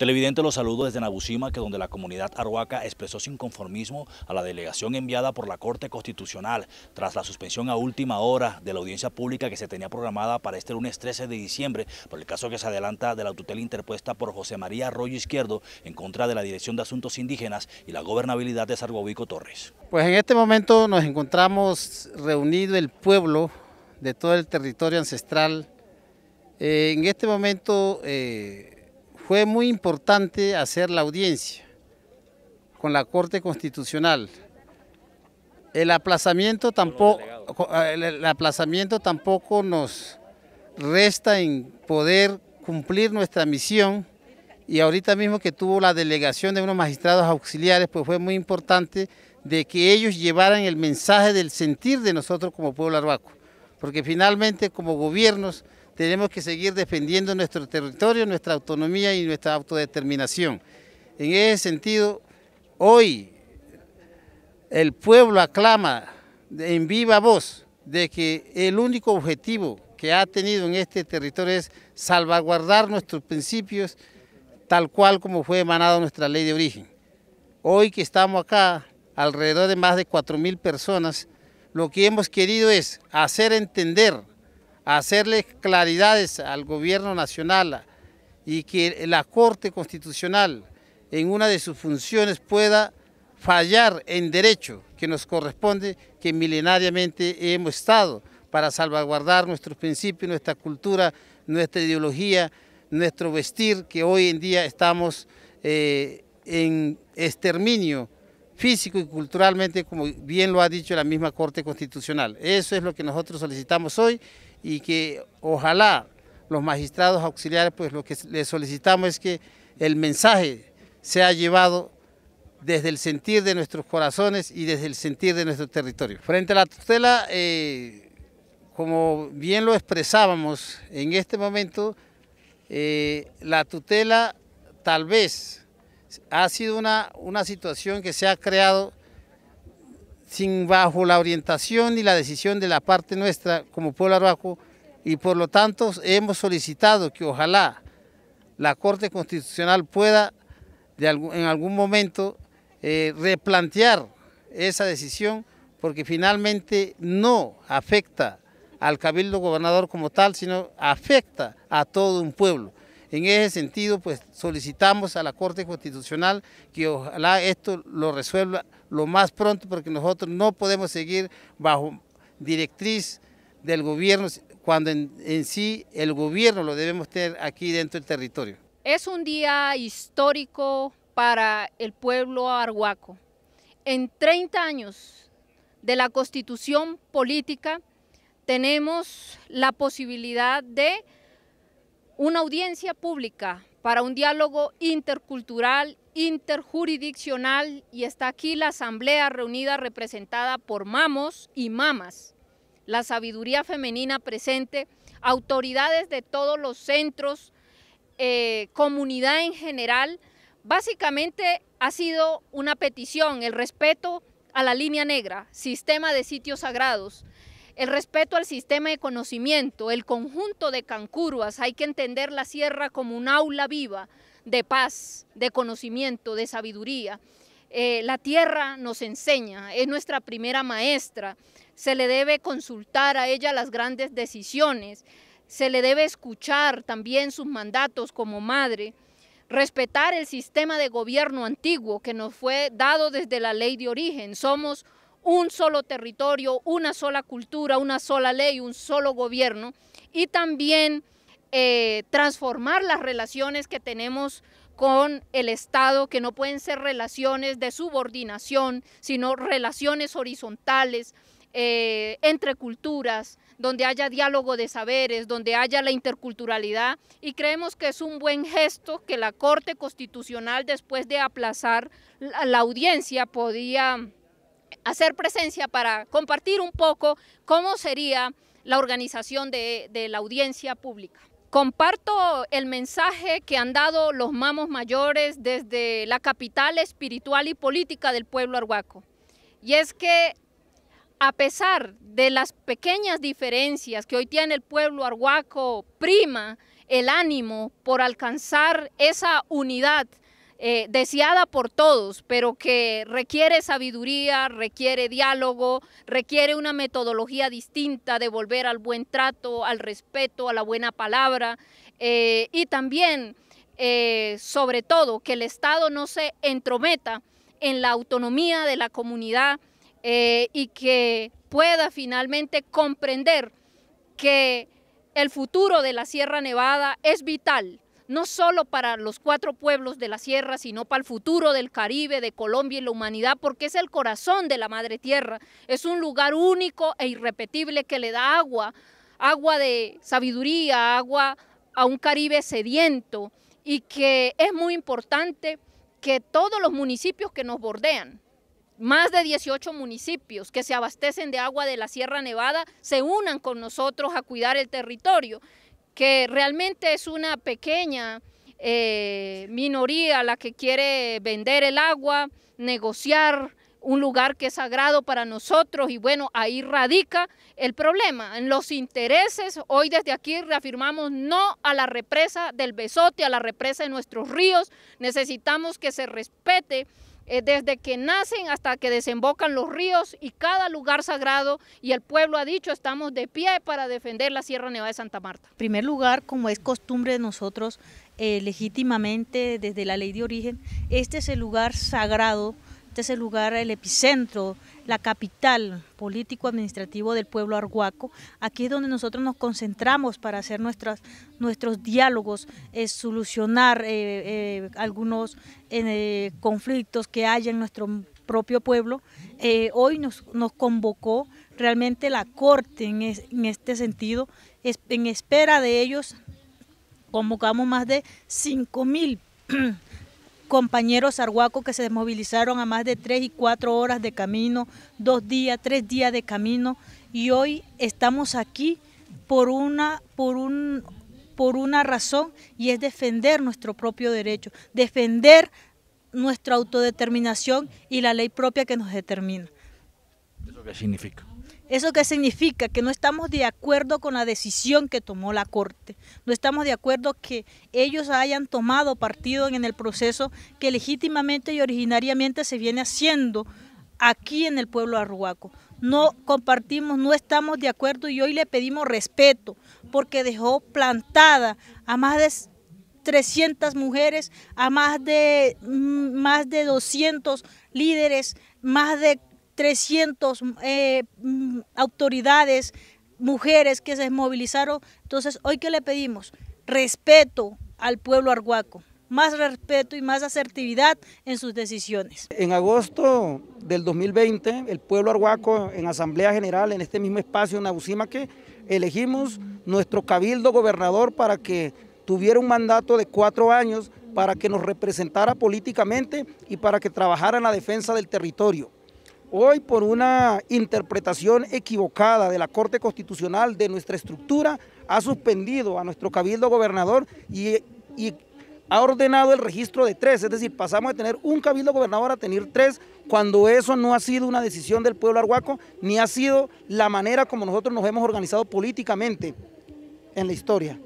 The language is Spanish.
Televidente los saludo desde Nabucima, que donde la comunidad arhuaca expresó sin inconformismo a la delegación enviada por la Corte Constitucional tras la suspensión a última hora de la audiencia pública que se tenía programada para este lunes 13 de diciembre por el caso que se adelanta de la tutela interpuesta por José María Arroyo Izquierdo en contra de la Dirección de Asuntos Indígenas y la gobernabilidad de Sargobico Torres. Pues en este momento nos encontramos reunido el pueblo de todo el territorio ancestral. Eh, en este momento... Eh, fue muy importante hacer la audiencia con la Corte Constitucional. El aplazamiento tampoco, el aplazamiento tampoco nos resta en poder cumplir nuestra misión y ahorita mismo que tuvo la delegación de unos magistrados auxiliares, pues fue muy importante de que ellos llevaran el mensaje del sentir de nosotros como pueblo arbaco, porque finalmente como gobiernos tenemos que seguir defendiendo nuestro territorio, nuestra autonomía y nuestra autodeterminación. En ese sentido, hoy el pueblo aclama en viva voz de que el único objetivo que ha tenido en este territorio es salvaguardar nuestros principios tal cual como fue emanado nuestra ley de origen. Hoy que estamos acá, alrededor de más de 4.000 personas, lo que hemos querido es hacer entender hacerle claridades al gobierno nacional y que la Corte Constitucional en una de sus funciones pueda fallar en derecho que nos corresponde, que milenariamente hemos estado para salvaguardar nuestros principios, nuestra cultura, nuestra ideología, nuestro vestir, que hoy en día estamos eh, en exterminio físico y culturalmente, como bien lo ha dicho la misma Corte Constitucional. Eso es lo que nosotros solicitamos hoy y que ojalá los magistrados auxiliares, pues lo que les solicitamos es que el mensaje sea llevado desde el sentir de nuestros corazones y desde el sentir de nuestro territorio. Frente a la tutela, eh, como bien lo expresábamos en este momento, eh, la tutela tal vez ha sido una, situación que se ha creado sin bajo la orientación y la decisión de la parte nuestra como pueblo abajo y por lo tanto hemos solicitado que ojalá la Corte Constitucional pueda en algún momento eh, replantear esa decisión porque finalmente no afecta al cabildo gobernador como tal, sino afecta a todo un pueblo. En ese sentido, pues solicitamos a la Corte Constitucional que ojalá esto lo resuelva lo más pronto porque nosotros no podemos seguir bajo directriz del gobierno cuando en, en sí el gobierno lo debemos tener aquí dentro del territorio. Es un día histórico para el pueblo arhuaco. En 30 años de la constitución política tenemos la posibilidad de una audiencia pública para un diálogo intercultural, interjurisdiccional y está aquí la asamblea reunida representada por mamos y mamas, la sabiduría femenina presente, autoridades de todos los centros, eh, comunidad en general. Básicamente ha sido una petición, el respeto a la línea negra, sistema de sitios sagrados, el respeto al sistema de conocimiento, el conjunto de cancuruas, hay que entender la sierra como un aula viva de paz, de conocimiento, de sabiduría. Eh, la tierra nos enseña, es nuestra primera maestra, se le debe consultar a ella las grandes decisiones, se le debe escuchar también sus mandatos como madre, respetar el sistema de gobierno antiguo que nos fue dado desde la ley de origen. Somos un solo territorio, una sola cultura, una sola ley, un solo gobierno y también eh, transformar las relaciones que tenemos con el Estado, que no pueden ser relaciones de subordinación, sino relaciones horizontales eh, entre culturas, donde haya diálogo de saberes, donde haya la interculturalidad y creemos que es un buen gesto que la Corte Constitucional después de aplazar la audiencia podía hacer presencia para compartir un poco cómo sería la organización de, la audiencia pública. Comparto el mensaje que han dado los mamos mayores desde la capital espiritual y política del pueblo arhuaco. Y es que a pesar de las pequeñas diferencias que hoy tiene el pueblo arhuaco, prima el ánimo por alcanzar esa unidad eh, deseada por todos, pero que requiere sabiduría, requiere diálogo, requiere una metodología distinta de volver al buen trato, al respeto, a la buena palabra eh, y también, eh, sobre todo, que el Estado no se entrometa en la autonomía de la comunidad y que pueda finalmente comprender que el futuro de la Sierra Nevada es vital no solo para los cuatro pueblos de la sierra, sino para el futuro del Caribe, de Colombia y la humanidad, porque es el corazón de la madre tierra, es un lugar único e irrepetible que le da agua, agua de sabiduría, agua a un Caribe sediento y que es muy importante que todos los municipios que nos bordean, más de 18 municipios que se abastecen de agua de la Sierra Nevada se unan con nosotros a cuidar el territorio que realmente es una pequeña eh, minoría la que quiere vender el agua, negociar un lugar que es sagrado para nosotros y bueno, ahí radica el problema, en los intereses. Hoy desde aquí reafirmamos no a la represa del Besote, a la represa de nuestros ríos. Necesitamos que se respete eh, desde que nacen hasta que desembocan los ríos y cada lugar sagrado y el pueblo ha dicho estamos de pie para defender la Sierra Nevada de Santa Marta. En primer lugar, como es costumbre de nosotros, eh, legítimamente desde la ley de origen, este es el lugar sagrado este es el lugar, el epicentro, la capital político-administrativo del pueblo arhuaco. Aquí es donde nosotros nos concentramos para hacer nuestras, nuestros diálogos, eh, solucionar eh, eh, algunos conflictos que haya en nuestro propio pueblo. hoy nos, convocó realmente la Corte en, este sentido, en espera de ellos convocamos más de 5.000 mil compañeros arhuacos que se desmovilizaron a más de tres y cuatro horas de camino, dos días, tres días de camino, y hoy estamos aquí por una, por un, por una razón y es defender nuestro propio derecho, defender nuestra autodeterminación y la ley propia que nos determina. ¿Eso qué significa? ¿Eso qué significa? Que no estamos de acuerdo con la decisión que tomó la Corte. No estamos de acuerdo que ellos hayan tomado partido en el proceso que legítimamente y originariamente se viene haciendo aquí en el pueblo arruaco. No compartimos, no estamos de acuerdo y hoy le pedimos respeto porque dejó plantada a más de 300 mujeres, a más de, mm, más de 200 líderes, más de 300 eh, mm, autoridades, mujeres que se movilizaron. Entonces, hoy qué le pedimos respeto al pueblo arhuaco, más respeto y más asertividad en sus decisiones. En agosto del 2020, el pueblo arhuaco en Asamblea General, en este mismo espacio en Abusímaque, elegimos nuestro cabildo gobernador para que tuviera un mandato de cuatro años para que nos representara políticamente y para que trabajara en la defensa del territorio. Hoy por una interpretación equivocada de la Corte Constitucional de nuestra estructura ha suspendido a nuestro cabildo gobernador y, ha ordenado el registro de tres, es decir, pasamos de tener un cabildo gobernador a tener tres, cuando eso no ha sido una decisión del pueblo arhuaco, ni ha sido la manera como nosotros nos hemos organizado políticamente en la historia.